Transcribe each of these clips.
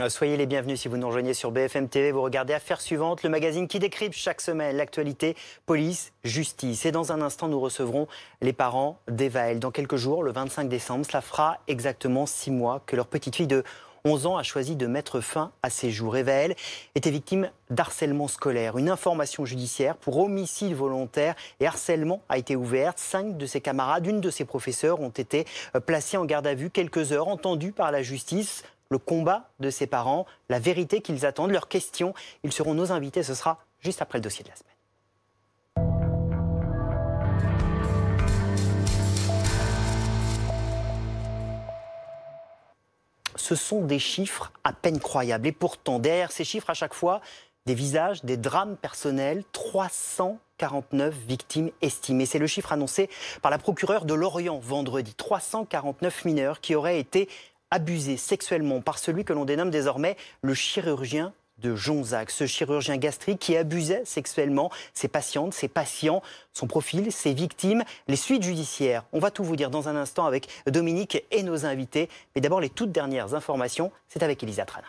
Euh, soyez les bienvenus si vous nous rejoignez sur BFM TV. Vous regardez Affaires suivantes, le magazine qui décrypte chaque semaine l'actualité police, justice. Et dans un instant, nous recevrons les parents d'Evaël. Dans quelques jours, le 25 décembre, cela fera exactement six mois que leur petite fille de 11 ans a choisi de mettre fin à ses jours. Evaël était victime d'harcèlement scolaire. Une information judiciaire pour homicide volontaire et harcèlement a été ouverte. Cinq de ses camarades, une de ses professeurs ont été euh, placés en garde à vue quelques heures, entendues par la justice le combat de ses parents, la vérité qu'ils attendent, leurs questions. Ils seront nos invités, ce sera juste après le dossier de la semaine. Ce sont des chiffres à peine croyables. Et pourtant, derrière ces chiffres, à chaque fois, des visages, des drames personnels, 349 victimes estimées. C'est le chiffre annoncé par la procureure de Lorient vendredi. 349 mineurs qui auraient été abusé sexuellement par celui que l'on dénomme désormais le chirurgien de Jonzac, ce chirurgien gastrique qui abusait sexuellement ses patientes, ses patients, son profil, ses victimes, les suites judiciaires. On va tout vous dire dans un instant avec Dominique et nos invités. Mais d'abord, les toutes dernières informations, c'est avec Elisa Trana.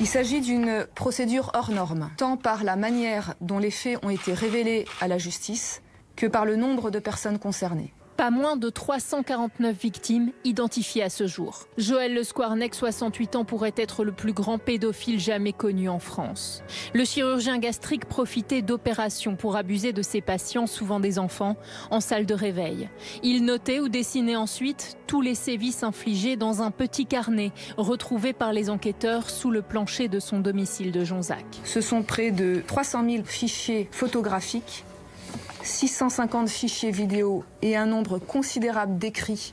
Il s'agit d'une procédure hors norme, tant par la manière dont les faits ont été révélés à la justice que par le nombre de personnes concernées. Pas moins de 349 victimes identifiées à ce jour. Joël Le Squarnec, 68 ans, pourrait être le plus grand pédophile jamais connu en France. Le chirurgien gastrique profitait d'opérations pour abuser de ses patients, souvent des enfants, en salle de réveil. Il notait ou dessinait ensuite tous les sévices infligés dans un petit carnet retrouvé par les enquêteurs sous le plancher de son domicile de Jonzac. Ce sont près de 300 000 fichiers photographiques 650 fichiers vidéo et un nombre considérable d'écrits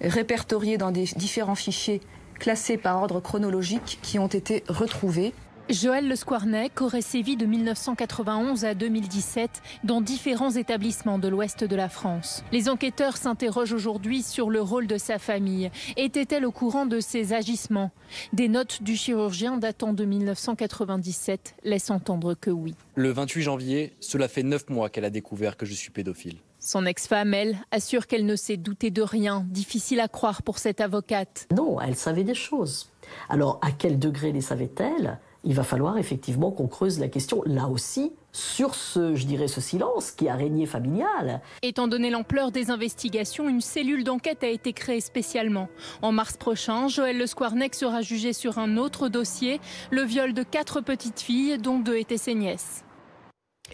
répertoriés dans des différents fichiers classés par ordre chronologique qui ont été retrouvés. Joël Le Squarnec aurait sévi de 1991 à 2017 dans différents établissements de l'ouest de la France. Les enquêteurs s'interrogent aujourd'hui sur le rôle de sa famille. Était-elle au courant de ses agissements Des notes du chirurgien datant de 1997 laissent entendre que oui. Le 28 janvier, cela fait neuf mois qu'elle a découvert que je suis pédophile. Son ex-femme, elle, assure qu'elle ne s'est doutée de rien, difficile à croire pour cette avocate. Non, elle savait des choses. Alors, à quel degré les savait-elle il va falloir effectivement qu'on creuse la question là aussi sur ce, je dirais, ce silence qui a régné familial. Étant donné l'ampleur des investigations, une cellule d'enquête a été créée spécialement. En mars prochain, Joël Le Squarnec sera jugé sur un autre dossier, le viol de quatre petites filles, dont deux étaient ses nièces.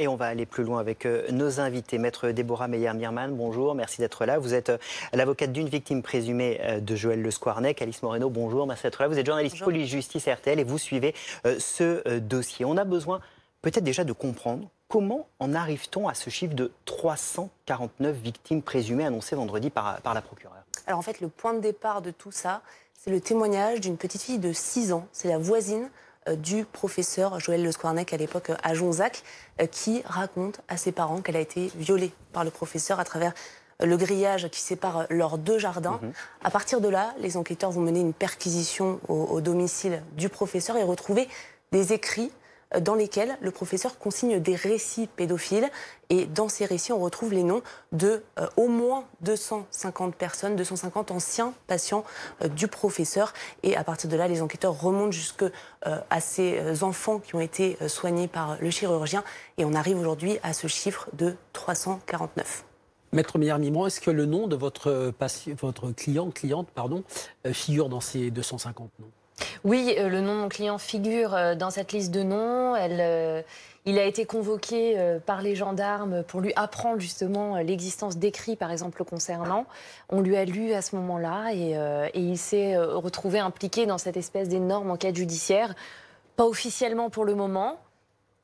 Et on va aller plus loin avec euh, nos invités. Maître Déborah Meyer-Mirman, bonjour, merci d'être là. Vous êtes euh, l'avocate d'une victime présumée euh, de Joël Le Squarnec. Alice Moreno, bonjour, merci d'être là. Vous êtes journaliste police-justice RTL et vous suivez ce dossier. On a besoin peut-être déjà de comprendre comment en arrive-t-on à ce chiffre de 349 victimes présumées annoncées vendredi par, par la procureure Alors en fait, le point de départ de tout ça, c'est le témoignage d'une petite fille de 6 ans. C'est la voisine euh, du professeur Joël Le Squarnec à l'époque euh, à Jonzac, euh, qui raconte à ses parents qu'elle a été violée par le professeur à travers le grillage qui sépare leurs deux jardins. Mhm. À partir de là, les enquêteurs vont mener une perquisition au domicile du professeur et retrouver des écrits euh, dans lesquels le professeur consigne des récits pédophiles. Et dans ces récits, on retrouve les noms de euh, au moins 250 personnes, 250 anciens patients euh, du professeur. Et à partir de là, les enquêteurs remontent jusque à ces enfants qui ont été soignés par le chirurgien. Et on arrive aujourd'hui à ce chiffre de 349. Maître miller Mimran, est-ce que le nom de votre, votre client, cliente, pardon, figure dans ces 250 noms oui, euh, le nom de mon client figure euh, dans cette liste de noms. Euh, il a été convoqué par les gendarmes pour lui apprendre justement l'existence d'écrits, par exemple, concernant. On lui a lu à ce moment-là et, il s'est retrouvé impliqué dans cette espèce d'énorme enquête judiciaire. Pas officiellement pour le moment.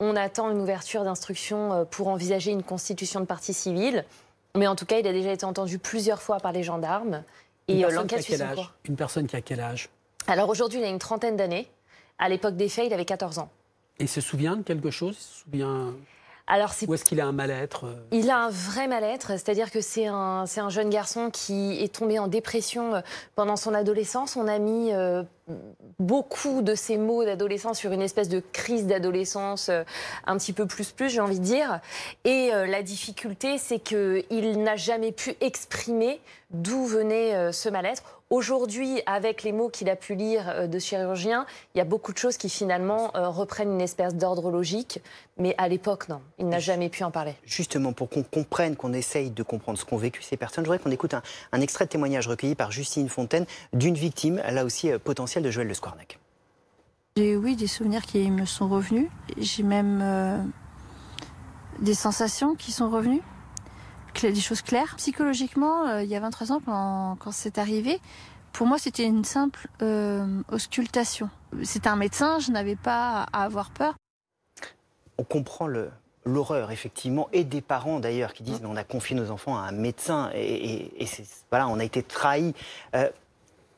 On attend une ouverture d'instruction pour envisager une constitution de partie civile. Mais en tout cas, il a déjà été entendu plusieurs fois par les gendarmes. Et l'enquête Une personne qui a quel âge alors aujourd'hui, il a une trentaine d'années. À l'époque des faits, il avait 14 ans. Et il se souvient de quelque chose Il se souvient. Alors, est... Où est-ce qu'il a un mal-être euh? Il a un vrai mal-être, c'est-à-dire que c'est un, jeune garçon qui est tombé en dépression euh, pendant son adolescence. On a mis euh, beaucoup de ces mots d'adolescence sur une espèce de crise d'adolescence un petit peu plus plus, j'ai envie de dire. Et la difficulté, c'est qu'il n'a jamais pu exprimer d'où venait ce mal-être. Aujourd'hui, avec les mots qu'il a pu lire euh, de chirurgien, il y a beaucoup de choses qui finalement euh, reprennent une espèce d'ordre logique, mais à l'époque, non, il n'a jamais pu en parler. Justement, pour qu'on comprenne, qu'on essaye de comprendre ce qu'ont vécu ces personnes, je voudrais qu'on écoute un, extrait de témoignage recueilli par Justine Fontaine d'une victime, là aussi euh, potentielle, de Joël Le Squarnac. J'ai oui des souvenirs qui me sont revenus. J'ai même des sensations qui sont revenues des choses claires. Psychologiquement, euh, il y a 23 ans, quand, c'est arrivé, pour moi, c'était une simple euh, auscultation. C'était un médecin, je n'avais pas à avoir peur. On comprend l'horreur, effectivement, et des parents d'ailleurs qui disent mm. on a confié nos enfants à un médecin et, voilà, on a été trahis. Euh,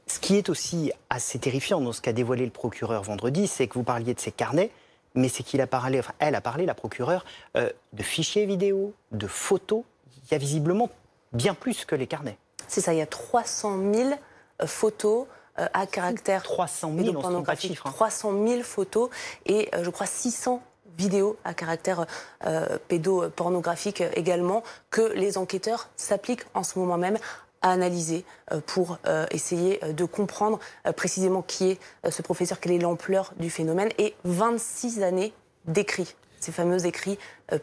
ce qui est aussi assez terrifiant dans ce qu'a dévoilé le procureur vendredi, c'est que vous parliez de ces carnets, mais c'est qu'il a parlé, elle a parlé, la procureure, de fichiers vidéo, de photos il y a visiblement bien plus que les carnets. C'est ça, il y a 300 000 euh, photos euh, à caractère 300 000, 300 000 photos et euh, je crois 600 vidéos à caractère pédopornographique également que les enquêteurs s'appliquent en ce moment même à analyser pour essayer de comprendre précisément qui est ce professeur, quelle est l'ampleur du phénomène et 26 années d'écrits, ces fameux écrits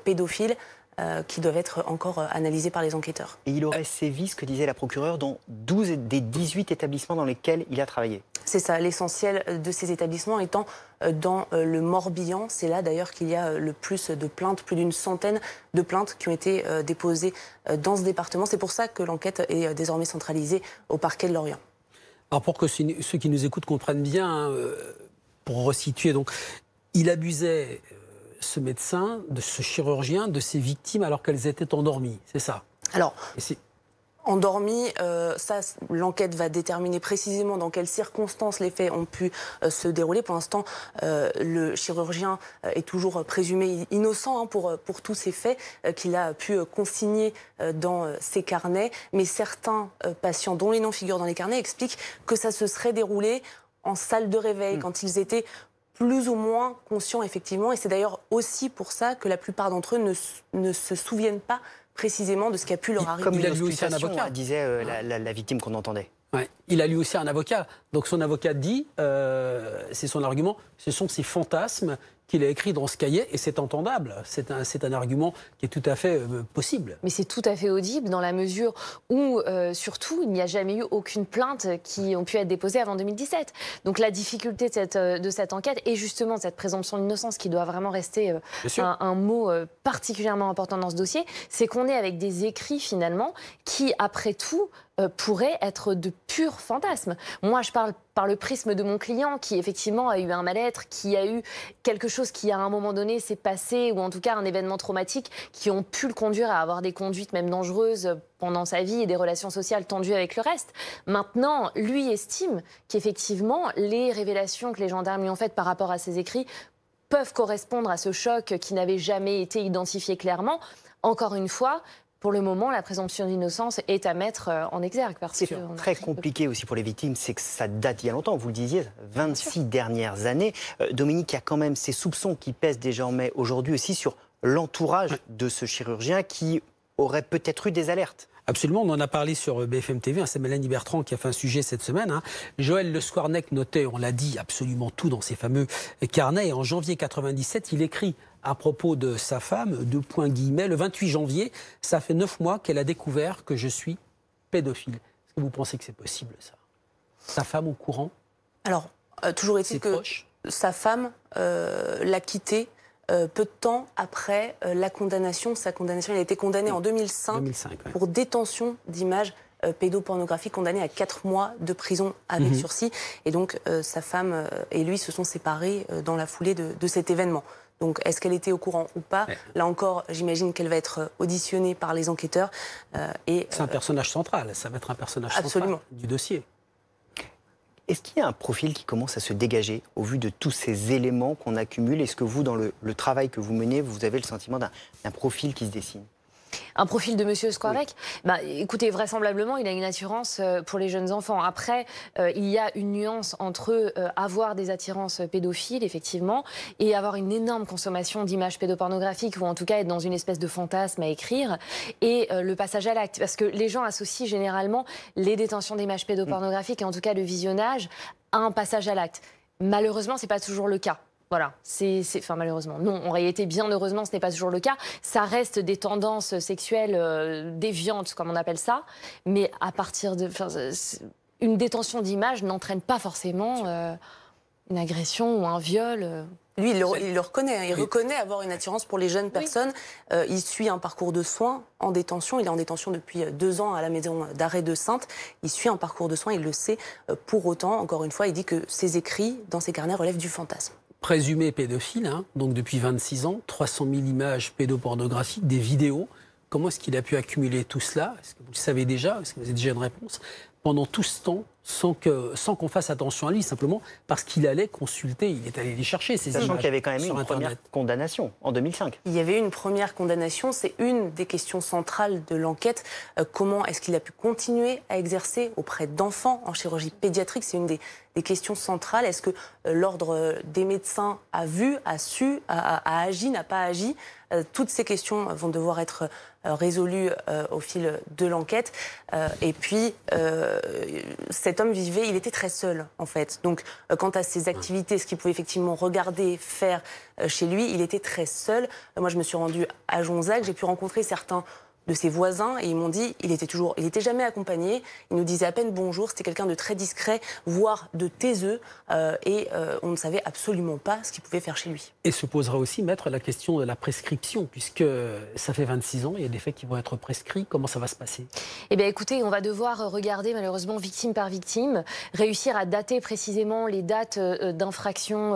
pédophiles euh, qui doivent être encore euh, analysés par les enquêteurs. Et il aurait sévi, ce que disait la procureure, dans 12 des 18 établissements dans lesquels il a travaillé. C'est ça, l'essentiel de ces établissements étant euh, dans le Morbihan. C'est là d'ailleurs qu'il y a le plus de plaintes, plus d'une centaine de plaintes qui ont été déposées dans ce département. C'est pour ça que l'enquête est désormais centralisée au parquet de Lorient. Alors pour que ceux qui nous écoutent comprennent bien, pour resituer, donc, il abusait ce médecin, de ce chirurgien, de ses victimes alors qu'elles étaient endormies. C'est ça Alors. Endormies, euh, ça, l'enquête va déterminer précisément dans quelles circonstances les faits ont pu euh, se dérouler. Pour l'instant, euh, le chirurgien est toujours présumé innocent hein, pour, pour tous ces faits qu'il a pu consigner dans ses carnets. Mais certains patients, dont les noms figurent dans les carnets, expliquent que ça se serait déroulé en salle de réveil, hmm. quand ils étaient plus ou moins conscients, effectivement. Et c'est d'ailleurs aussi pour ça que la plupart d'entre eux ne, se souviennent pas précisément de ce qui a pu leur arriver. Comme il a disait la victime qu'on entendait. Il a lui aussi un avocat. Donc son avocat dit, euh, c'est son argument, ce sont ses fantasmes qu'il a écrits dans ce cahier et c'est entendable. C'est un, argument qui est tout à fait euh, possible. Mais c'est tout à fait audible dans la mesure où, euh, surtout, il n'y a jamais eu aucune plainte qui ont pu être déposée avant 2017. Donc la difficulté de cette, enquête et justement cette présomption d'innocence qui doit vraiment rester un, mot particulièrement important dans ce dossier, c'est qu'on est avec des écrits finalement qui, après tout, euh, pourrait être de purs fantasmes. Moi, je parle par le prisme de mon client qui effectivement a eu un mal-être, qui a eu quelque chose qui à un moment donné s'est passé, ou en tout cas un événement traumatique qui ont pu le conduire à avoir des conduites même dangereuses pendant sa vie et des relations sociales tendues avec le reste. Maintenant, lui estime qu'effectivement les révélations que les gendarmes lui ont faites par rapport à ses écrits peuvent correspondre à ce choc qui n'avait jamais été identifié clairement. Encore une fois, pour le moment, la présomption d'innocence est à mettre euh, en exergue. Parce c'est très compliqué aussi pour les victimes, c'est que ça date il y a longtemps, vous le disiez, 26 dernières années. Euh, Dominique, il y a quand même ces soupçons qui pèsent désormais aujourd'hui aussi sur l'entourage de ce chirurgien qui aurait peut-être eu des alertes. Absolument, on en a parlé sur BFM TV, hein, c'est Mélanie Bertrand qui a fait un sujet cette semaine. Hein. Joël Le Squarnec notait, on l'a dit, absolument tout dans ses fameux carnets. en janvier 97, il écrit à propos de sa femme, de point le 28 janvier, ça fait neuf mois qu'elle a découvert que je suis pédophile. Est-ce que vous pensez que c'est possible, ça Sa femme au courant Alors, euh, toujours est-il que sa femme euh, l'a quitté euh, peu de temps après la condamnation. Sa condamnation, elle a été condamnée en 2005, pour détention d'images pédopornographiques, condamnée à quatre mois de prison avec mhm. sursis. Et donc, sa femme et lui se sont séparés dans la foulée de cet événement. Donc, est-ce qu'elle était au courant ou pas Là encore, j'imagine qu'elle va être euh, auditionnée par les enquêteurs. Euh, et c'est un euh, personnage central. Ça va être un personnage central du dossier. Est-ce qu'il y a un profil qui commence à se dégager au vu de tous ces éléments qu'on accumule Est-ce que vous, dans le, travail que vous menez, vous avez le sentiment d'un profil qui se dessine un profil de monsieur Squarec bah, Écoutez, vraisemblablement, il a une assurance euh, pour les jeunes enfants. Après, euh, il y a une nuance entre euh, avoir des attirances pédophiles, effectivement, et avoir une énorme consommation d'images pédopornographiques, ou en tout cas être dans une espèce de fantasme à écrire, et le passage à l'acte. Parce que les gens associent généralement les détentions d'images mm. pédopornographiques, et en tout cas le visionnage, à un passage à l'acte. Malheureusement, ce n'est pas toujours le cas. Voilà, c'est, enfin malheureusement, non. On aurait été bien heureusement, ce n'est pas toujours le cas. Ça reste des tendances sexuelles euh, déviantes, comme on appelle ça, mais à partir de, une détention d'image n'entraîne pas forcément euh, une agression ou un viol. Euh. Lui, il le, reconnaît. Hein. Il reconnaît avoir une attirance pour les jeunes personnes. il suit un parcours de soins en détention. Il est en détention depuis deux ans à la maison d'arrêt de Sainte. Il suit un parcours de soins, il le sait. Pour autant, encore une fois, il dit que ses écrits dans ses carnets relèvent du fantasme présumé pédophile, hein. donc depuis 26 ans, 300 000 images pédopornographiques, des vidéos. Comment est-ce qu'il a pu accumuler tout cela Est-ce que vous le savez déjà Est-ce que vous avez déjà une réponse pendant tout ce temps sans qu'on fasse attention à lui, simplement parce qu'il allait consulter, il est allé les chercher. Ces Sachant qu'il y avait quand même une première condamnation en 2005. Il y avait une première condamnation, c'est une des questions centrales de l'enquête. Euh, comment est-ce qu'il a pu continuer à exercer auprès d'enfants en chirurgie pédiatrique C'est une des, questions centrales. Est-ce que euh, l'ordre euh, des médecins a vu, a su, a, agi, n'a pas agi Toutes ces questions vont devoir être résolues au fil de l'enquête. et puis euh, cet homme vivait, il était très seul en fait. Donc euh, quant à ses activités, ce qu'il pouvait effectivement regarder, faire euh, chez lui, il était très seul. moi je me suis rendue à Jonzac, j'ai pu rencontrer certains de ses voisins et ils m'ont dit il était toujours, il était jamais accompagné, il nous disait à peine bonjour, c'était quelqu'un de très discret, voire de taiseux, euh, et euh, on ne savait absolument pas ce qu'il pouvait faire chez lui. Et se posera aussi, maître, la question de la prescription, puisque ça fait 26 ans, il y a des faits qui vont être prescrits, comment ça va se passer Eh bien écoutez, on va devoir regarder malheureusement victime par victime, réussir à dater précisément les dates euh, d'infraction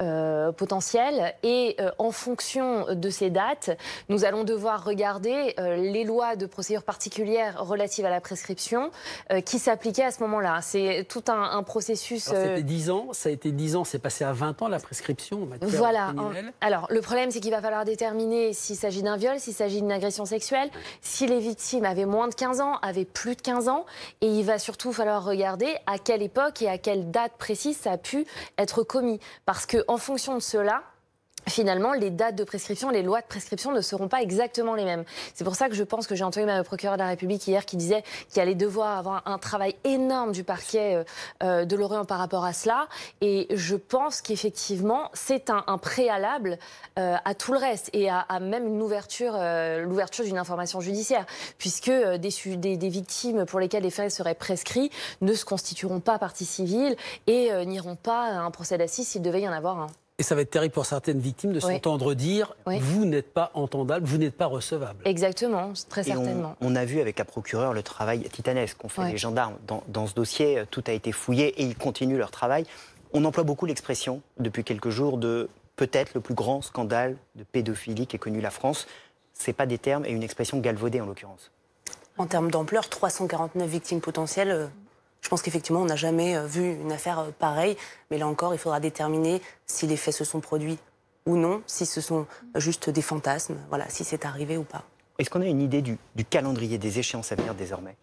potentielle potentielles, et en fonction de ces dates, nous allons devoir regarder les lois de procédure particulière relatives à la prescription euh, qui s'appliquaient à ce moment-là. C'est tout un, processus. Alors, euh, ans, ça a été 10 ans, c'est passé à 20 ans la prescription en voilà. Alors, le problème, c'est qu'il va falloir déterminer s'il s'agit d'un viol, s'il s'agit d'une agression sexuelle, si les victimes avaient moins de 15 ans, avaient plus de 15 ans. Et il va surtout falloir regarder à quelle époque et à quelle date précise ça a pu être commis. Parce qu'en fonction de cela, finalement, les dates de prescription, les lois de prescription ne seront pas exactement les mêmes. C'est pour ça que je pense que j'ai entendu ma le procureur de la République hier qui disait qu'il allait devoir avoir un travail énorme du parquet euh, euh, de Lorient par rapport à cela. Et je pense qu'effectivement, c'est un, préalable euh, à tout le reste et à, même une ouverture, l'ouverture d'une information judiciaire, puisque des, des, victimes pour lesquelles les faits seraient prescrits ne se constitueront pas partie civile et n'iront pas à un procès d'assises s'il devait y en avoir un. Et ça va être terrible pour certaines victimes de s'entendre dire vous n'êtes pas entendable, vous n'êtes pas recevable. Exactement, très certainement. On, a vu avec la procureure le travail titanesque qu'ont fait les gendarmes dans, dans ce dossier. Euh, tout a été fouillé et ils continuent leur travail. On emploie beaucoup l'expression depuis quelques jours de peut-être le plus grand scandale de pédophilie qu'ait connu la France. Ce n'est pas des termes et une expression galvaudée en l'occurrence. En termes d'ampleur, 349 victimes potentielles, euh, je pense qu'effectivement, on n'a jamais euh, vu une affaire euh, pareille, mais là encore, il faudra déterminer si les faits se sont produits ou non, si ce sont juste des fantasmes, voilà, si c'est arrivé ou pas. Est-ce qu'on a une idée du, calendrier des échéances à venir désormais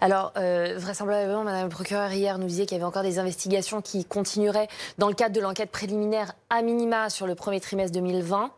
alors, euh, vraisemblablement, Madame le procureur hier nous disait qu'il y avait encore des investigations qui continueraient dans le cadre de l'enquête préliminaire à minima sur le premier trimestre 2020.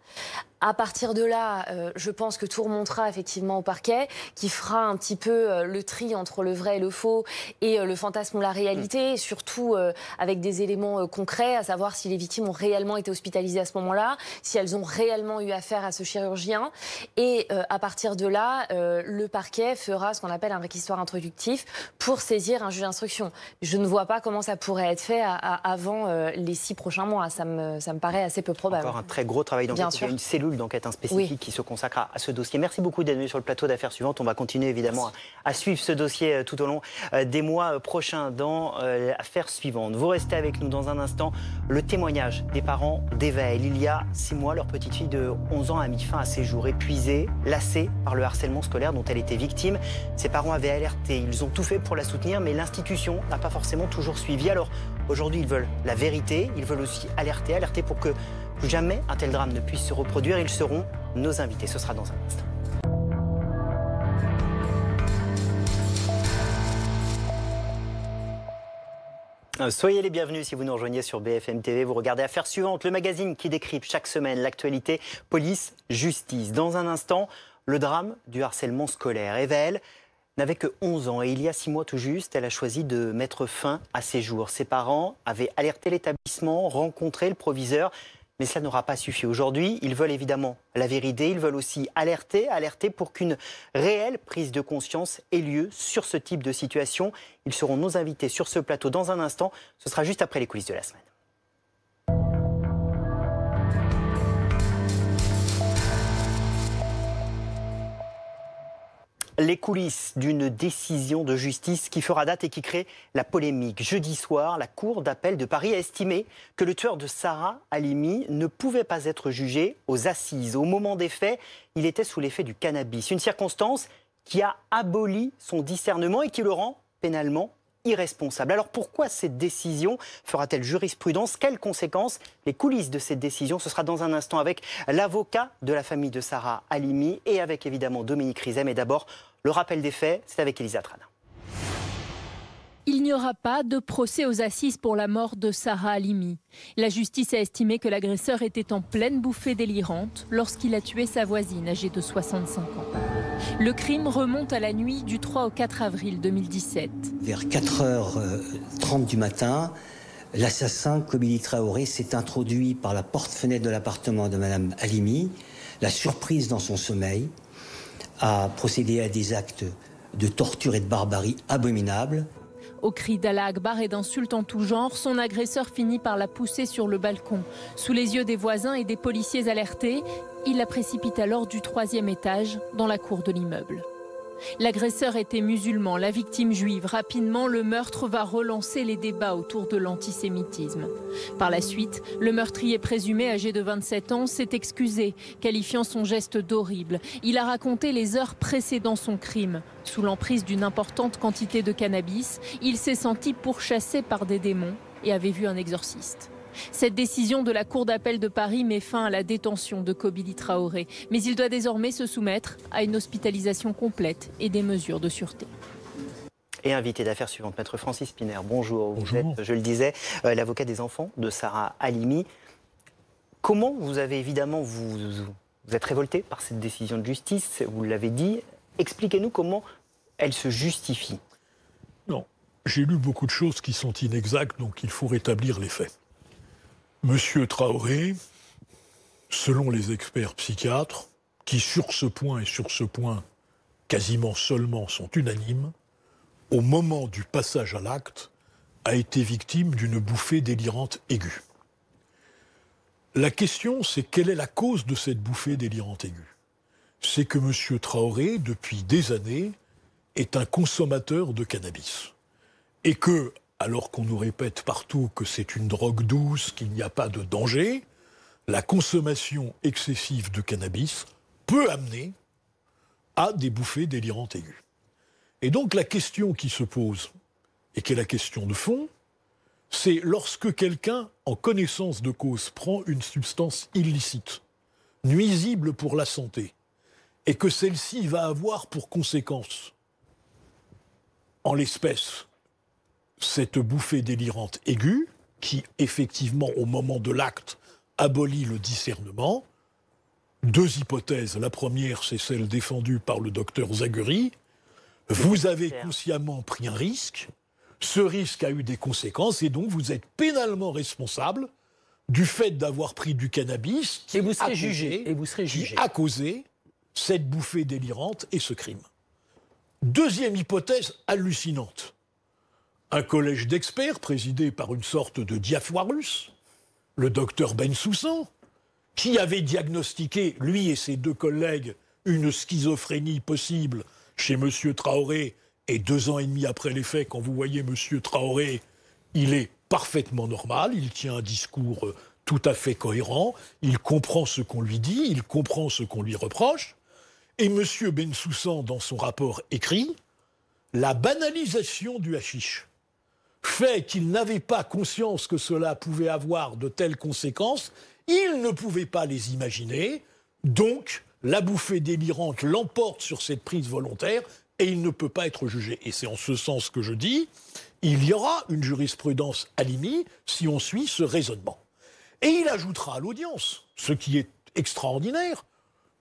À partir de là, euh, je pense que tout remontera effectivement au parquet, qui fera un petit peu euh, le tri entre le vrai et le faux, et euh, le fantasme ou la réalité, mm. surtout avec des éléments concrets, à savoir si les victimes ont réellement été hospitalisées à ce moment-là, si elles ont réellement eu affaire à ce chirurgien. Et à partir de là, le parquet fera ce qu'on appelle un réquisitoire introductif pour saisir un juge d'instruction. Je ne vois pas comment ça pourrait être fait avant les six prochains mois. Ça me, ça me paraît assez peu probable. Encore un très gros travail d'enquête. une cellule d'enquête spécifique qui se consacrera à, ce dossier. Merci beaucoup d'être venu sur le plateau d'affaires suivantes. On va continuer évidemment à, suivre ce dossier euh, tout au long euh, des mois euh, prochains dans l'affaire suivante. Vous restez avec nous dans un instant. Le témoignage des parents d'Evaël. Il y a six mois, leur petite fille de 11 ans a mis fin à ses jours épuisée, lassée par le harcèlement scolaire dont elle était victime. Ses parents avaient alerté. Ils ont tout fait pour la soutenir, mais l'institution n'a pas forcément toujours suivi. Alors aujourd'hui, ils veulent la vérité. Ils veulent aussi alerter, alerter pour que jamais un tel drame ne puisse se reproduire, ils seront nos invités. Ce sera dans un instant. Euh, soyez les bienvenus si vous nous rejoignez sur BFM TV. Vous regardez Affaires suivantes, le magazine qui décrypte chaque semaine l'actualité police, justice. Dans un instant, le drame du harcèlement scolaire. Evel n'avait que 11 ans et il y a 6 mois tout juste, elle a choisi de mettre fin à ses jours. Ses parents avaient alerté l'établissement, rencontré le proviseur, mais cela n'aura pas suffi. Aujourd'hui, ils veulent évidemment la vérité, ils veulent aussi alerter, alerter pour qu'une réelle prise de conscience ait lieu sur ce type de situation. Ils seront nos invités sur ce plateau dans un instant. Ce sera juste après les coulisses de la semaine. les coulisses d'une décision de justice qui fera date et qui crée la polémique. Jeudi soir, la Cour d'appel de Paris a estimé que le tueur de Sarah alimi ne pouvait pas être jugé aux assises. Au moment des faits, il était sous l'effet du cannabis, une circonstance qui a aboli son discernement et qui le rend pénalement irresponsable. Alors pourquoi cette décision fera-t-elle jurisprudence Quelles conséquences Les coulisses de cette décision, ce sera dans un instant avec l'avocat de la famille de Sarah alimi et avec évidemment Dominique Rizem. mais d'abord, le rappel des faits, c'est avec Elisa Trana. Il n'y aura pas de procès aux assises pour la mort de Sarah Alimi. La justice a estimé que l'agresseur était en pleine bouffée délirante lorsqu'il a tué sa voisine âgée de 65 ans. Le crime remonte à la nuit du 3 au 4 avril 2017. Vers 4h30 euh, du matin, l'assassin Kobili Traoré s'est introduit par la porte-fenêtre de l'appartement de Madame Alimi, l'a surprise dans son sommeil a procédé à des actes de torture et de barbarie abominables. Au cris d'Allah Akbar et d'insultes en tout genre, son agresseur finit par la pousser sur le balcon. Sous les yeux des voisins et des policiers alertés, il la précipite alors du troisième étage dans la cour de l'immeuble. L'agresseur était musulman, la victime juive. Rapidement, le meurtre va relancer les débats autour de l'antisémitisme. Par la suite, le meurtrier présumé, âgé de 27 ans, s'est excusé, qualifiant son geste d'horrible. Il a raconté les heures précédant son crime. Sous l'emprise d'une importante quantité de cannabis, il s'est senti pourchassé par des démons et avait vu un exorciste. Cette décision de la Cour d'appel de Paris met fin à la détention de Kobili Traoré, mais il doit désormais se soumettre à une hospitalisation complète et des mesures de sûreté. Et invité d'affaires suivante, maître Francis Piner. Bonjour. je le disais, euh, l'avocat des enfants de Sarah Halimi. Comment vous avez évidemment, vous, vous êtes révolté par cette décision de justice, vous l'avez dit. Expliquez-nous comment elle se justifie. Non, j'ai lu beaucoup de choses qui sont inexactes, donc il faut rétablir les faits. Monsieur Traoré, selon les experts psychiatres, qui sur ce point et sur ce point quasiment seulement sont unanimes, au moment du passage à l'acte, a été victime d'une bouffée délirante aiguë. La question, c'est quelle est la cause de cette bouffée délirante aiguë C'est que M. Traoré, depuis des années, est un consommateur de cannabis. Et que, alors qu'on nous répète partout que c'est une drogue douce, qu'il n'y a pas de danger, la consommation excessive de cannabis peut amener à des bouffées délirantes aiguës. Et donc la question qui se pose, et qui est la question de fond, c'est lorsque quelqu'un, en connaissance de cause, prend une substance illicite, nuisible pour la santé, et que celle-ci va avoir pour conséquence, en l'espèce, cette bouffée délirante aiguë qui, effectivement, au moment de l'acte, abolit le discernement. Deux hypothèses. La première, c'est celle défendue par le docteur Zaguri. Vous avez consciemment pris un risque. Ce risque a eu des conséquences et donc vous êtes pénalement responsable du fait d'avoir pris du cannabis qui, et vous serez jugé, et vous serez jugé. à a causé cette bouffée délirante et ce crime. Deuxième hypothèse hallucinante un collège d'experts présidé par une sorte de russe, le docteur Bensoussan, qui avait diagnostiqué, lui et ses deux collègues, une schizophrénie possible chez M. Traoré, et deux ans et demi après les faits, quand vous voyez M. Traoré, il est parfaitement normal, il tient un discours euh, tout à fait cohérent, il comprend ce qu'on lui dit, il comprend ce qu'on lui reproche, et M. Bensoussan, dans son rapport, écrit la banalisation du hashish fait qu'il n'avait pas conscience que cela pouvait avoir de telles conséquences, il ne pouvait pas les imaginer, donc la bouffée délirante l'emporte sur cette prise volontaire et il ne peut pas être jugé. Et c'est en ce sens que je dis, il y aura une jurisprudence à l'IMI si on suit ce raisonnement. Et il ajoutera à l'audience, ce qui est extraordinaire,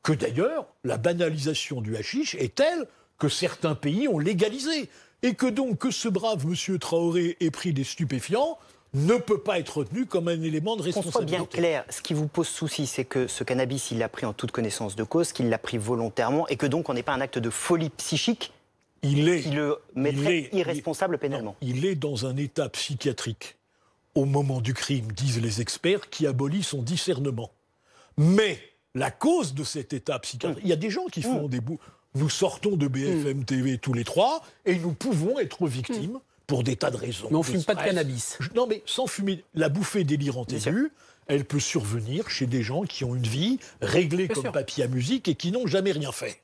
que d'ailleurs la banalisation du hashish est telle que certains pays ont légalisé et que donc que ce brave monsieur Traoré ait pris des stupéfiants ne peut pas être retenu comme un élément de responsabilité. Qu'on soit bien clair, ce qui vous pose souci, c'est que ce cannabis, il l'a pris en toute connaissance de cause, qu'il l'a pris volontairement, et que donc on n'est pas un acte de folie psychique il est, qui le mettrait irresponsable pénalement. il est dans un état psychiatrique au moment du crime, disent les experts, qui abolit son discernement. Mais la cause de cet état psychiatrique, mm. il y a des gens qui font mm. des bouts nous sortons de BFM hmm. TV tous les trois et nous pouvons être victimes hmm. pour des tas de raisons. Mais on ne fume pas de cannabis. Non, mais sans fumer, la bouffée délirante aiguë, elle peut survenir chez des gens qui ont une vie réglée comme papier à musique et qui n'ont jamais rien fait.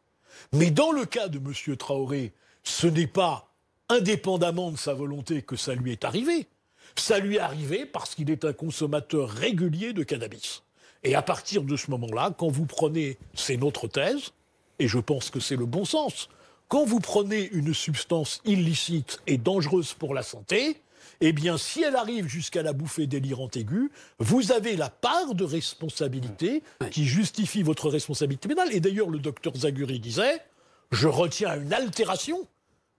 Mais dans le cas de M. Traoré, ce n'est pas indépendamment de sa volonté que ça lui est arrivé. Ça lui est arrivé parce qu'il est un consommateur régulier de cannabis. Et à partir de ce moment-là, quand vous prenez, c'est notre thèse, et je pense que c'est le bon sens, quand vous prenez une substance illicite et dangereuse pour la santé, eh bien, si elle arrive jusqu'à la bouffée délirante aiguë, vous avez la part de responsabilité qui justifie votre responsabilité pénale. Et d'ailleurs, le docteur Zaguri disait, je retiens une altération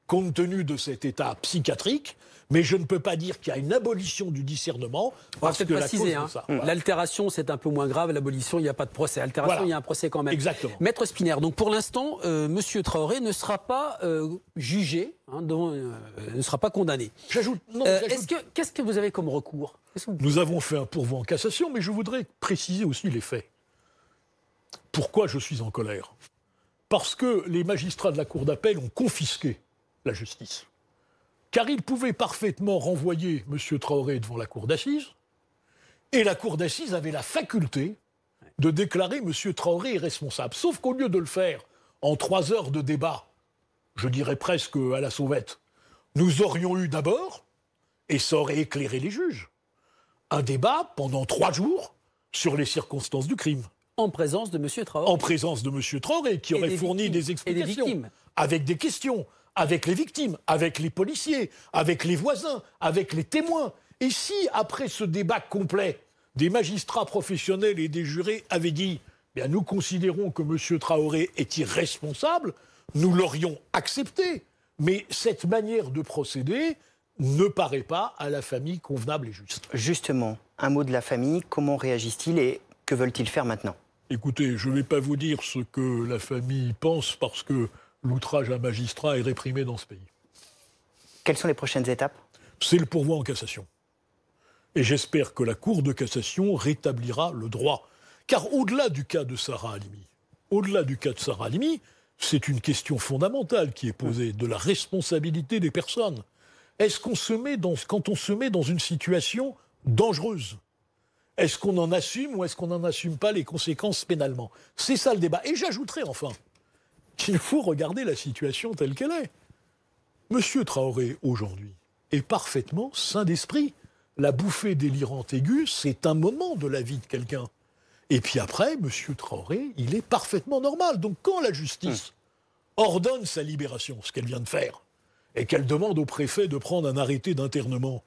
compte tenu de cet état psychiatrique, mais je ne peux pas dire qu'il y a une abolition du discernement. Parce que préciser, hein. mmh. l'altération, c'est un peu moins grave. L'abolition, il n'y a pas de procès. L'altération, il y a un procès quand même. Exactement. Maître Spinner, donc pour l'instant, M. Euh, Monsieur Traoré ne sera pas euh, jugé, hein, euh, ne sera pas condamné. J'ajoute. Qu'est-ce que, vous avez comme recours Nous avons fait un pourvoi en cassation, mais je voudrais préciser aussi les faits. Pourquoi je suis en colère Parce que les magistrats de la Cour d'appel ont confisqué la justice. Car il pouvait parfaitement renvoyer Monsieur Traoré devant la cour d'assises, et la cour d'assises avait la faculté de déclarer Monsieur Traoré irresponsable. responsable. Sauf qu'au lieu de le faire en trois heures de débat, je dirais presque à la sauvette, nous aurions eu d'abord, et ça aurait éclairé les juges, un débat pendant trois jours sur les circonstances du crime. En présence de Monsieur Traoré. En présence de Monsieur Traoré, qui aurait fourni des explications. avec des questions avec les victimes, avec les policiers, avec les voisins, avec les témoins. Et si, après ce débat complet, des magistrats professionnels et des jurés avaient dit bien, Nous considérons que M. Traoré est irresponsable, nous l'aurions accepté. Mais cette manière de procéder ne paraît pas à la famille convenable et juste. Justement, un mot de la famille comment réagissent-ils et que veulent-ils faire maintenant Écoutez, je ne vais pas vous dire ce que la famille pense parce que l'outrage à magistrat est réprimé dans ce pays. Quelles sont les prochaines étapes C'est le pourvoi en cassation. Et j'espère que la Cour de cassation rétablira le droit. Car au-delà du cas de Sarah Alimi, au-delà du cas de Sarah Alimi, c'est une question fondamentale qui est posée de la responsabilité des personnes. Est-ce qu'on se met dans, quand on se met dans une situation dangereuse, est-ce qu'on en assume ou est-ce qu'on n'en assume pas les conséquences pénalement C'est ça le débat. Et j'ajouterai enfin, il faut regarder la situation telle qu'elle est. Monsieur Traoré, aujourd'hui, est parfaitement sain d'esprit. La bouffée délirante aiguë, c'est un moment de la vie de quelqu'un. Et puis après, Monsieur Traoré, il est parfaitement normal. Donc quand la justice hmm. ordonne sa libération, ce qu'elle vient de faire, et qu'elle demande au préfet de prendre un arrêté d'internement,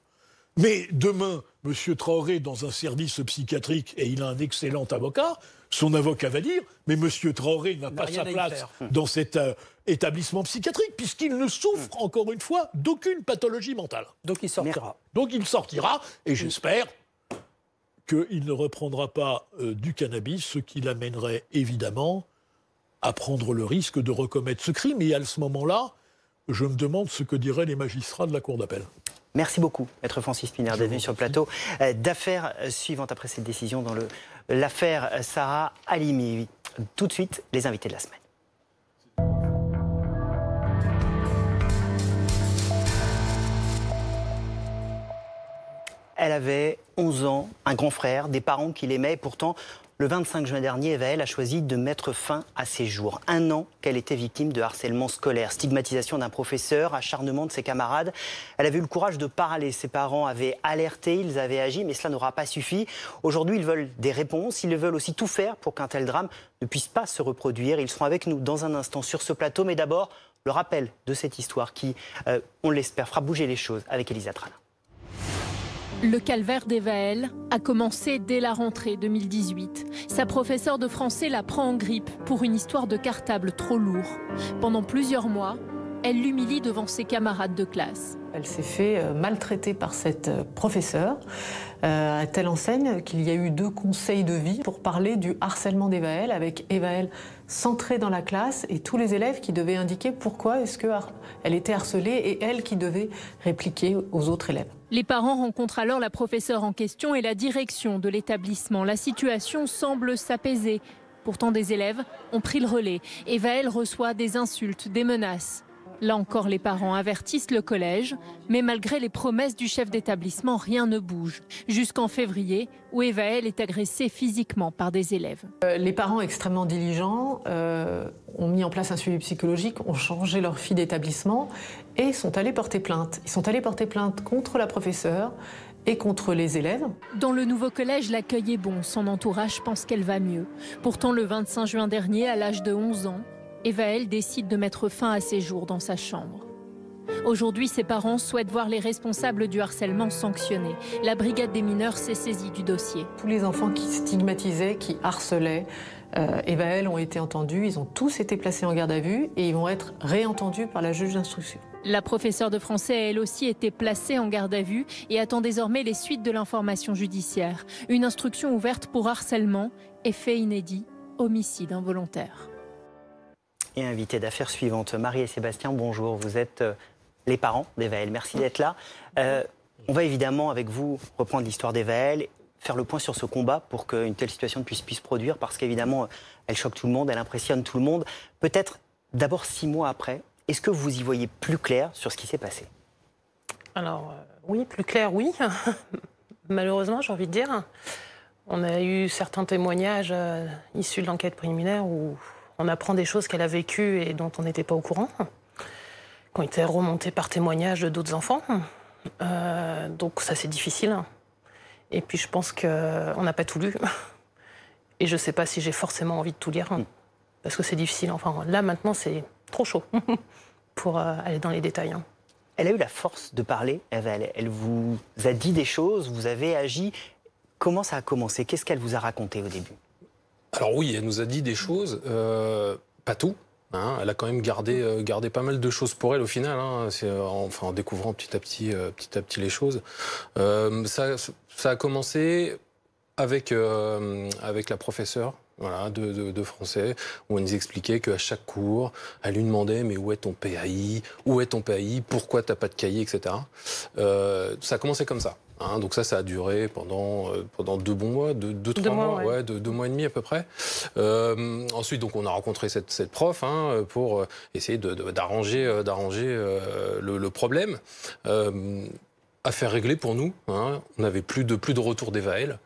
mais demain, M. Traoré, dans un service psychiatrique, et il a un excellent avocat, son avocat va dire, mais Monsieur Traoré n'a pas sa place dans cet euh, établissement psychiatrique, puisqu'il ne souffre, encore une fois, d'aucune pathologie mentale. Donc il sortira. Donc il sortira, et j'espère qu'il ne reprendra pas euh, du cannabis, ce qui l'amènerait évidemment à prendre le risque de recommettre ce crime. Et à ce moment-là, je me demande ce que diraient les magistrats de la Cour d'appel. Merci beaucoup, Maître Francis Pinard, d'être venu sur le plateau. Euh, d'affaires suivantes après cette décision dans le l'affaire Sarah Alimi. Tout de suite, les invités de la semaine. Elle avait 11 ans, un grand frère, des parents qui l'aimaient. Pourtant, le 25 juin dernier, Evaël a choisi de mettre fin à ses jours. Un an qu'elle était victime de harcèlement scolaire, stigmatisation d'un professeur, acharnement de ses camarades. Elle avait eu le courage de parler. Ses parents avaient alerté, ils avaient agi, mais cela n'aura pas suffi. Aujourd'hui, ils veulent des réponses. Ils veulent aussi tout faire pour qu'un tel drame ne puisse pas se reproduire. Ils seront avec nous dans un instant sur ce plateau. Mais d'abord, le rappel de cette histoire qui, euh, on l'espère, fera bouger les choses avec Elisa Trana. Le calvaire d'Evaël a commencé dès la rentrée 2018. Sa professeure de français la prend en grippe pour une histoire de cartable trop lourd. Pendant plusieurs mois, elle l'humilie devant ses camarades de classe. Elle s'est fait euh, maltraiter par cette euh, professeure, euh, à telle enseigne qu'il y a eu deux conseils de vie pour parler du harcèlement d'Evaël, avec Evaël centrée dans la classe et tous les élèves qui devaient indiquer pourquoi est-ce qu'elle était harcelée et elle qui devait répliquer aux autres élèves. Les parents rencontrent alors la professeure en question et la direction de l'établissement. La situation semble s'apaiser. Pourtant, des élèves ont pris le relais. et Vaël reçoit des insultes, des menaces. Là encore, les parents avertissent le collège, mais malgré les promesses du chef d'établissement, rien ne bouge. Jusqu'en février, où Evaël est agressée physiquement par des élèves. Euh, les parents extrêmement diligents euh, ont mis en place un suivi psychologique, ont changé leur fille d'établissement et sont allés porter plainte. Ils sont allés porter plainte contre la professeure et contre les élèves. Dans le nouveau collège, l'accueil est bon. Son entourage pense qu'elle va mieux. Pourtant, le 25 juin dernier, à l'âge de 11 ans, Evaël décide de mettre fin à ses jours dans sa chambre. Aujourd'hui, ses parents souhaitent voir les responsables du harcèlement sanctionnés. La brigade des mineurs s'est saisie du dossier. Tous les enfants qui stigmatisaient, qui harcelaient euh, Evaël ont été entendus. Ils ont tous été placés en garde à vue et ils vont être réentendus par la juge d'instruction. La professeure de français a elle aussi été placée en garde à vue et attend désormais les suites de l'information judiciaire. Une instruction ouverte pour harcèlement, fait inédit, homicide involontaire et invité d'affaires suivante. Marie et Sébastien, bonjour. Vous êtes euh, les parents d'Evaël. Merci d'être là. Euh, on va évidemment, avec vous, reprendre l'histoire d'Evaël, faire le point sur ce combat pour qu'une telle situation ne puisse, puisse produire, parce qu'évidemment, euh, elle choque tout le monde, elle impressionne tout le monde. Peut-être d'abord six mois après, est-ce que vous y voyez plus clair sur ce qui s'est passé Alors, oui, plus clair, oui. Malheureusement, j'ai envie de dire. On a eu certains témoignages issus de l'enquête préliminaire où on apprend des choses qu'elle a vécues et dont on n'était pas au courant, qui ont été remontées par témoignages d'autres enfants. Euh, donc ça, c'est difficile. Et puis je pense qu'on n'a pas tout lu. Et je ne sais pas si j'ai forcément envie de tout lire, parce que c'est difficile. Enfin, là, maintenant, c'est trop chaud pour euh, aller dans les détails. Hein. Elle a eu la force de parler, elle, elle vous a dit des choses, vous avez agi. Comment ça a commencé Qu'est-ce qu'elle vous a raconté au début alors oui, elle nous a dit des choses, euh, pas tout. Hein. elle a quand même gardé, euh, gardé pas mal de choses pour elle au final, hein, euh, enfin, en découvrant petit à petit, petit, à petit les choses. Ça, a commencé avec, avec la professeure. de, français, où elle nous expliquait qu'à chaque cours, elle lui demandait mais où est ton PAI, où est ton PAI, pourquoi t'as pas de cahier, etc. ça a commencé comme ça. Hein, donc ça, ça a duré pendant, euh, pendant deux bons mois, deux, trois mois, deux, mois et demi à peu près. Euh, ensuite, donc on a rencontré cette, prof hein, pour euh, essayer d'arranger d'arranger le, le, problème. affaire réglée pour nous. Hein. on n'avait plus de, plus de retour d'Evaël.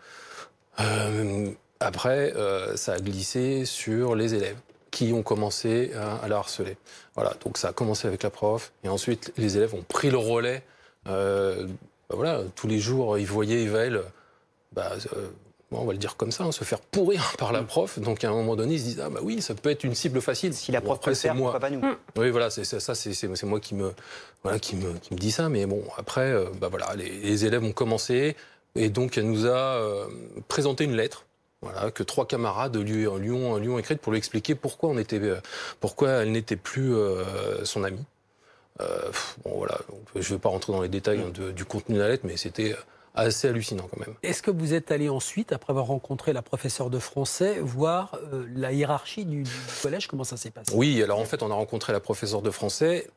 après, ça a glissé sur les élèves qui ont commencé à, la harceler. Voilà, donc ça a commencé avec la prof, et ensuite les élèves ont pris le relais bah voilà, tous les jours, euh, ils voyaient Evaël, euh, bah, euh, on va le dire comme ça, hein, se faire pourrir par la mm. prof. Donc à un moment donné, ils se disent Ah, bah oui, ça peut être une cible facile. Si la prof moi. nous mm. Oui, voilà, c'est, ça, c'est, moi qui me, voilà, qui, me, dit ça. Mais bon, après, bah voilà, les, élèves ont commencé. Et donc, elle nous a présenté une lettre. Voilà, que trois camarades lui, ont, écrite pour lui expliquer pourquoi, on était, pourquoi elle n'était plus son amie. Euh, bon, voilà, je ne vais pas rentrer dans les détails hein, du contenu de la lettre, mais c'était euh, assez hallucinant quand même. Est-ce que vous êtes allé ensuite, après avoir rencontré la professeure de français, voir euh, la hiérarchie du, collège Comment ça s'est passé Oui, alors en fait, on a rencontré la professeure de français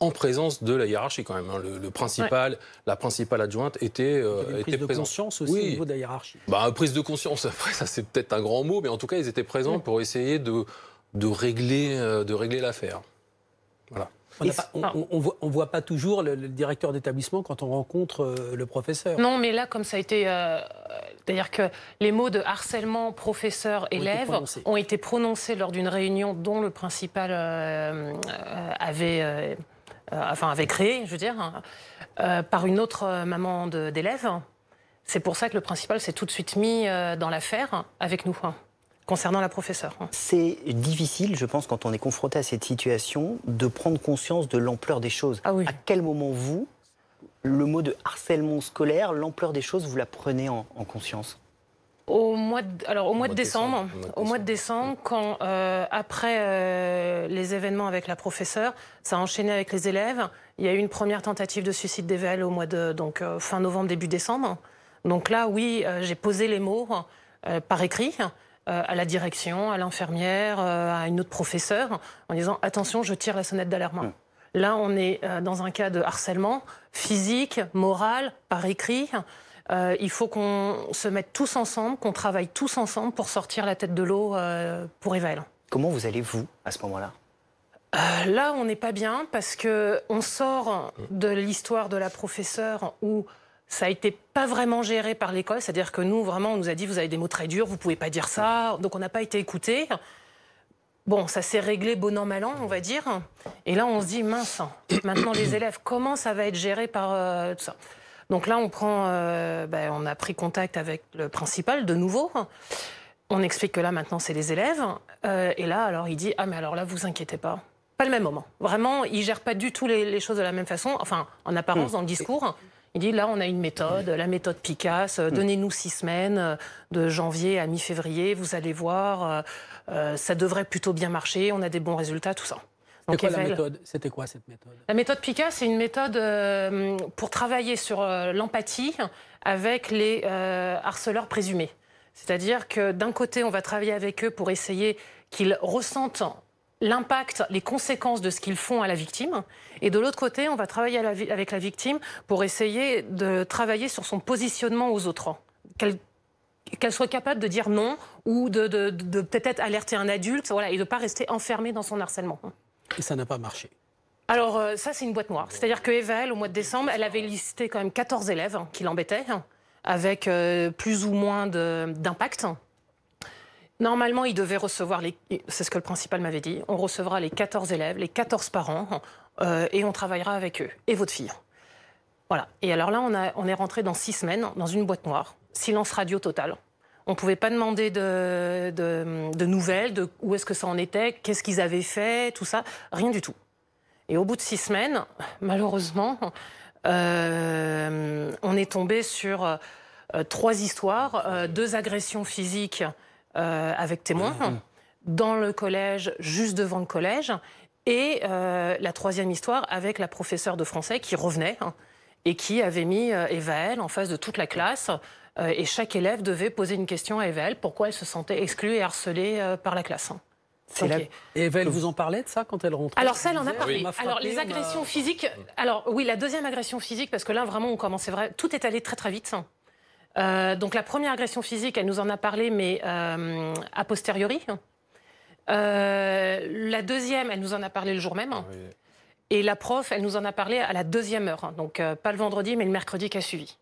en présence de la hiérarchie quand même. Hein. Le, principal, la principale adjointe était, prise de conscience aussi au niveau de la hiérarchie. Bah, prise de conscience. Après, ça c'est peut-être un grand mot, mais en tout cas, ils étaient présents pour essayer de, de régler, de régler l'affaire. Voilà. On ne voit, pas toujours le, directeur d'établissement quand on rencontre euh, le professeur. Non, mais là, comme ça a été... Euh, c'est-à-dire que les mots de harcèlement professeur-élève ont, été prononcés lors d'une réunion dont le principal euh, avait... enfin, avait créé, je veux dire, par une autre maman d'élève. C'est pour ça que le principal s'est tout de suite mis dans l'affaire avec nous. Hein concernant la professeure. Hein. C'est difficile, je pense, quand on est confronté à cette situation, de prendre conscience de l'ampleur des choses. Ah à quel moment vous, le mot de harcèlement scolaire, l'ampleur des choses, vous la prenez en, conscience au mois de, alors au mois, de décembre, au mois de décembre, quand euh, après euh, les événements avec la professeure, ça a enchaîné avec les élèves. Il y a eu une première tentative de suicide d'Evel au mois de donc euh, fin novembre début décembre. Donc là, oui, j'ai posé les mots par écrit. Euh, à la direction, à l'infirmière, euh, à une autre professeure, en disant attention, je tire la sonnette d'alarme. Là, on est euh, dans un cas de harcèlement physique, moral, par écrit. il faut qu'on se mette tous ensemble, qu'on travaille tous ensemble pour sortir la tête de l'eau pour Evel. Comment vous allez, vous, à ce moment-là Là, on n'est pas bien parce que on sort de l'histoire de la professeure où ça a été pas vraiment géré par l'école, c'est-à-dire que nous, vraiment, on nous a dit, vous avez des mots très durs, vous pouvez pas dire ça, donc on n'a pas été écoutés. Bon, ça s'est réglé bon an, mal an, on va dire. Et là, on se dit, mince, hein, maintenant les élèves, comment ça va être géré par euh, tout ça Donc là, on, prend, euh, ben, on a pris contact avec le principal de nouveau. On explique que là, maintenant, c'est les élèves. Euh, et là, alors, il dit, ah, mais alors là, vous inquiétez pas. Pas le même moment. Vraiment, il gère pas du tout les, choses de la même façon, enfin, en apparence, mmh. dans le discours. Il dit là, on a une méthode, la méthode Picasse. Mm. Donnez-nous six semaines, euh, de janvier à mi-février, vous allez voir, euh, euh, ça devrait plutôt bien marcher. On a des bons résultats, tout ça. C'était quoi, la méthode C'était quoi cette méthode La méthode Picasse, c'est une méthode pour travailler sur l'empathie avec les harceleurs présumés. C'est-à-dire que d'un côté, on va travailler avec eux pour essayer qu'ils ressentent l'impact, les conséquences de ce qu'ils font à la victime. Et de l'autre côté, on va travailler avec la victime pour essayer de travailler sur son positionnement aux autres. Qu'elle soit capable de dire non ou de, peut-être alerter un adulte voilà, et de ne pas rester enfermée dans son harcèlement. Et ça n'a pas marché. Alors euh, ça, c'est une boîte noire. C'est-à-dire que Evel, au mois de décembre, elle avait listé quand même 14 élèves qui l'embêtaient, hein, avec euh, plus ou moins d'impact. Normalement, il devait recevoir les. C'est ce que le principal m'avait dit. On recevra les 14 élèves, les 14 parents, euh, et on travaillera avec eux et votre fille. Voilà. Et alors là, on, est rentré dans six semaines dans une boîte noire, silence radio total. On ne pouvait pas demander de, nouvelles, de où est-ce que ça en était, qu'est-ce qu'ils avaient fait, tout ça, rien du tout. Et au bout de six semaines, malheureusement, euh, on est tombé sur euh, trois histoires, deux agressions physiques euh, avec témoin, mm, mm. dans le collège, juste devant le collège, et euh, la troisième histoire avec la professeure de français qui revenait hein, et qui avait mis euh, Evaël en face de toute la classe. et chaque élève devait poser une question à Evaël, pourquoi elle se sentait exclue et harcelée par la classe. Hein. Okay. Et elle vous en parlait de ça quand elle rentrait Alors ça, elle en a parlé. alors les agressions physiques, alors oui, la deuxième agression physique, parce que là vraiment on commençait, vrai, tout est allé très très vite. Hein. Euh, donc la première agression physique, elle nous en a parlé, mais euh, a posteriori. Euh, la deuxième, elle nous en a parlé le jour même. Et la prof, elle nous en a parlé à la deuxième heure. Donc pas le vendredi, mais le mercredi qui a suivi.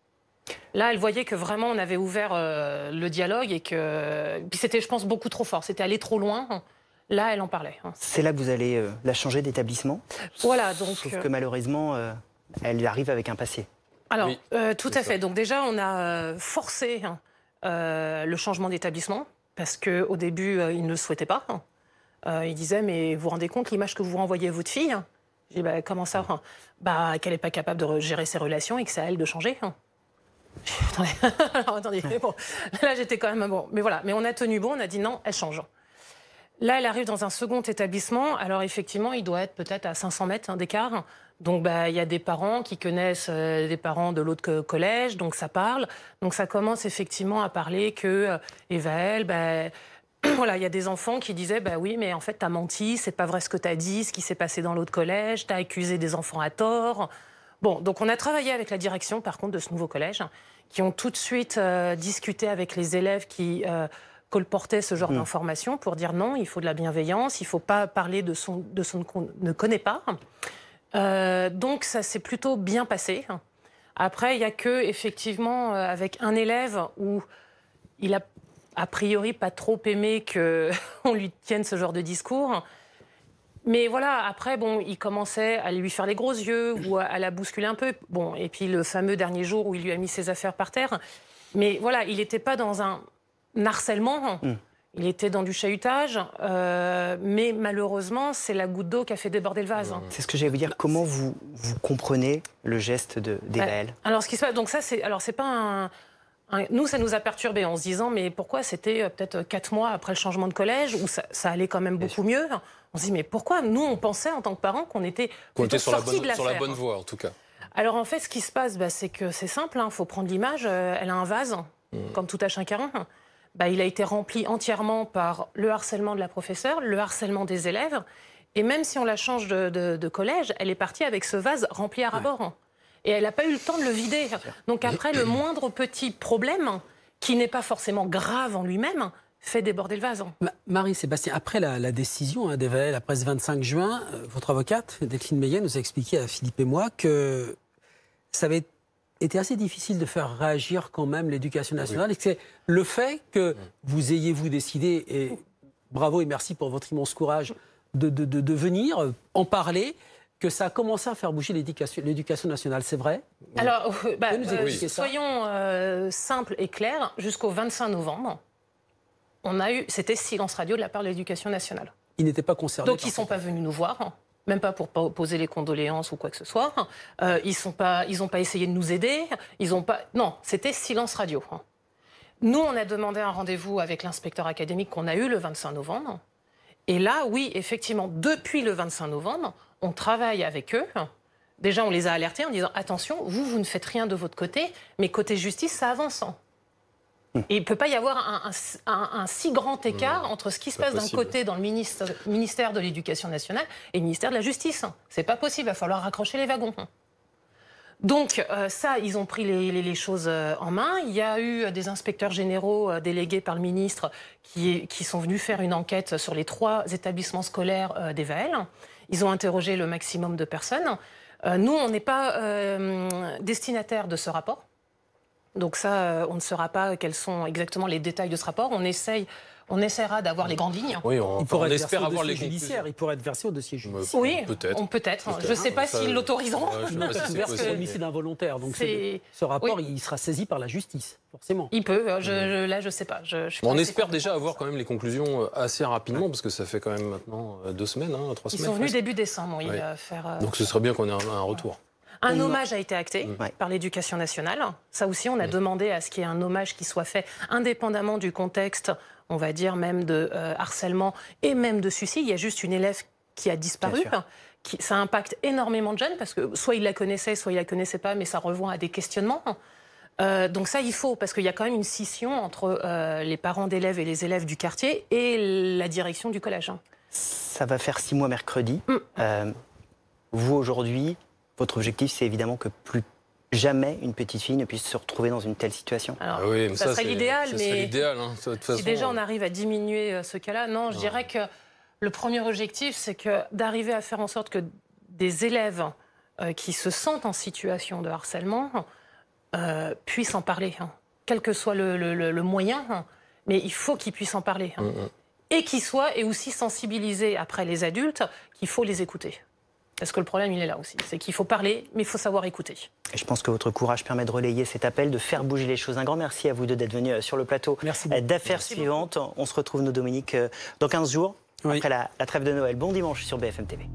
Là, elle voyait que vraiment on avait ouvert le dialogue et que puis c'était, je pense, beaucoup trop fort. C'était aller trop loin. Là, elle en parlait. C'est là que vous allez la changer d'établissement. Voilà. Donc. Sauf que malheureusement, elle arrive avec un passé. Alors, euh, tout à fait. Donc déjà, on a euh, forcé hein, euh, le changement d'établissement parce qu'au début, il ne le souhaitait pas. Hein. Il disait mais vous rendez compte l'image que vous renvoyez à votre fille hein. J'ai bah, comment ça Bah, qu'elle n'est pas capable de gérer ses relations et que c'est à elle de changer. Alors, attendez. là j'étais quand même bon. Mais voilà, mais on a tenu bon, on a dit non, elle change. Là, elle arrive dans un second établissement. Alors effectivement, il doit être peut-être à 500 mètres d'écart donc, bah, il y a des parents qui connaissent euh, des parents de l'autre collège, donc ça parle. Donc, ça commence effectivement à parler que euh, Evaël, bah, voilà, il y a des enfants qui disaient bah oui, mais en fait, t'as menti, c'est pas vrai ce que t'as dit, ce qui s'est passé dans l'autre collège, t'as accusé des enfants à tort. Bon, donc on a travaillé avec la direction, par contre, de ce nouveau collège, qui ont tout de suite euh, discuté avec les élèves qui colportaient ce genre d'information mmh. d'informations pour dire non, il faut de la bienveillance, il faut pas parler de ce de son qu'on ne connaît pas. Euh, donc ça s'est plutôt bien passé. Après, il n'y a que, effectivement, euh, avec un élève où il a a priori pas trop aimé qu'on lui tienne ce genre de discours. Mais voilà, après, bon, il commençait à lui faire les gros yeux ou à, la bousculer un peu. Bon, et puis le fameux dernier jour où il lui a mis ses affaires par terre. Mais voilà, il n'était pas dans un harcèlement. Mmh. Il était dans du chahutage, euh, mais malheureusement, c'est la goutte d'eau qui a fait déborder le vase. Hein. C'est ce que j'allais vous dire. Comment vous, comprenez le geste de d'Evaël Alors, ce qui se passe, donc ça, c'est alors c'est pas un, Nous, ça nous a perturbés en se disant, mais pourquoi c'était euh, peut-être quatre mois après le changement de collège où ça, allait quand même beaucoup mieux. On se dit, mais pourquoi Nous, on pensait en tant que parents qu'on était, sur, la bonne, sur la bonne voie, en tout cas. Alors en fait, ce qui se passe, bah, c'est que c'est simple. Il hein. faut prendre l'image. Euh, elle a un vase, mmh. comme tout à chacun. Bah, il a été rempli entièrement par le harcèlement de la professeure, le harcèlement des élèves. Et même si on la change de, collège, elle est partie avec ce vase rempli à ras Et elle n'a pas eu le temps de le vider. Donc après, le moindre petit problème, qui n'est pas forcément grave en lui-même, fait déborder le vase. Marie-Sébastien, après la, décision à hein, la après le 25 juin, euh, votre avocate, Delphine Meillet, nous a expliqué à Philippe et moi que ça avait était assez difficile de faire réagir quand même l'éducation nationale. Et c'est le fait que vous ayez, vous, décidé, et bravo et merci pour votre immense courage, de, de, venir en parler que ça a commencé à faire bouger l'éducation nationale, c'est vrai Alors, euh, bah, euh, soyons euh, simples et clairs, jusqu'au 25 novembre, on a eu, c'était silence radio de la part de l'éducation nationale. Ils n'étaient pas concernés. Donc ils ne sont pas venus nous voir même pas pour poser les condoléances ou quoi que ce soit. Hein. Euh, ils n'ont pas, essayé de nous aider. Ils ont pas. Non, c'était silence radio. Hein. Nous, on a demandé un rendez-vous avec l'inspecteur académique qu'on a eu le 25 novembre. Et là, oui, effectivement, depuis le 25 novembre, on travaille avec eux. Déjà, on les a alertés en disant attention, vous, vous ne faites rien de votre côté, mais côté justice, ça avance. Hein. Mmh. il ne peut pas y avoir un, si grand écart mmh. entre ce qui se passe d'un côté dans le ministère, de l'Éducation nationale et le ministère de la Justice. C'est pas possible, il va falloir raccrocher les wagons. Donc euh, ça, ils ont pris les, choses euh, en main. Il y a eu euh, des inspecteurs généraux délégués par le ministre qui, sont venus faire une enquête sur les trois établissements scolaires des VAEL. Ils ont interrogé le maximum de personnes. nous, on n'est pas destinataire de ce rapport. Donc ça, euh, on ne saura pas quels sont exactement les détails de ce rapport. On essaye on essaiera d'avoir les grandes lignes. Oui, on, espère avoir les judiciaires. Il pourrait être versé au dossier euh, judiciaire. Oui, peut-être. je ne sais pas ah, s'ils l'autoriseront. C'est un homicide involontaire. Donc ce, rapport, il sera saisi par la justice, forcément. Il peut. Euh, mm. là, je ne sais pas. on espère déjà avoir quand même les conclusions assez rapidement, parce que ça fait quand même maintenant deux semaines, hein, trois semaines. Ils sont venus début décembre, oui, Faire, Donc ce serait bien qu'on ait un retour. Un hommage a été acté mm. par l'éducation nationale. Ça aussi, on a mm. demandé à ce qu'il y ait un hommage qui soit fait indépendamment du contexte, on va dire même de euh, harcèlement et même de suicide. Il y a juste une élève qui a disparu. Qui, ça impacte énormément de jeunes parce que soit ils la connaissaient, soit ils la connaissaient pas, mais ça revoit à des questionnements. Euh, donc ça, il faut, parce qu'il y a quand même une scission entre euh, les parents d'élèves et les élèves du quartier et la direction du collège. Hein. Ça va faire six mois mercredi. Mm. vous, aujourd'hui, votre objectif, c'est évidemment que plus jamais une petite fille ne puisse se retrouver dans une telle situation. Alors, ah oui, ça, serait l'idéal, mais hein, si déjà on arrive à diminuer euh, ce cas-là, non, je dirais que le premier objectif, c'est que d'arriver à faire en sorte que des élèves euh, qui se sentent en situation de harcèlement euh, puissent en parler, hein. quel que soit le, moyen, hein, mais il faut qu'ils puissent en parler. Mm, mm. Et qu'ils soient et aussi sensibiliser après les adultes qu'il faut les écouter. Parce que le problème, il est là aussi. C'est qu'il faut parler, mais il faut savoir écouter. Et je pense que votre courage permet de relayer cet appel, de faire bouger les choses. Un grand merci à vous deux d'être venus euh, sur le plateau euh, d'affaires suivantes. On se retrouve, nous, Dominique, euh, dans 15 jours, après la trêve de Noël. Bon dimanche sur BFM TV.